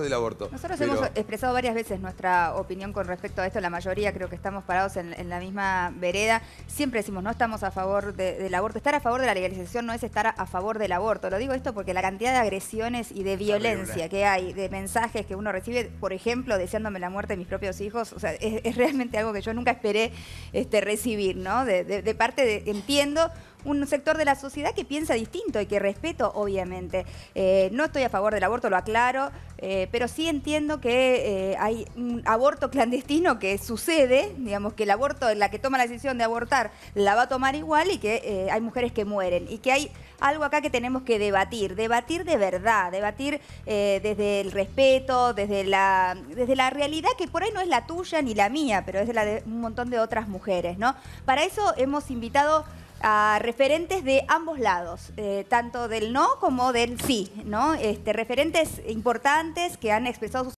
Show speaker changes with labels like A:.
A: del aborto. Nosotros hemos expresado varias veces nuestra opinión con respecto a esto, la mayoría creo que estamos parados en, la misma vereda. Siempre decimos, no estamos a favor del aborto. Estar a favor de la legalización no es estar a favor del aborto. Lo digo esto porque la cantidad de agresiones y de violencia que hay, de mensajes que uno recibe, por ejemplo, deseándome la muerte de mis propios hijos, o sea, es, realmente algo que yo nunca esperé este, recibir, ¿no? de parte de, entiendo un sector de la sociedad que piensa distinto y que respeto, obviamente. Eh, no estoy a favor del aborto, lo aclaro, eh, pero sí entiendo que eh, hay un aborto clandestino que sucede, digamos que el aborto, la que toma la decisión de abortar, la va a tomar igual y que hay mujeres que mueren y que hay algo acá que tenemos que debatir, debatir de verdad, debatir desde el respeto, desde la, desde la realidad que por ahí no es la tuya ni la mía, pero es la de un montón de otras mujeres, ¿no? Para eso hemos invitado a referentes de ambos lados, eh, tanto del no como del sí, ¿no? Este, referentes importantes que han expresado sus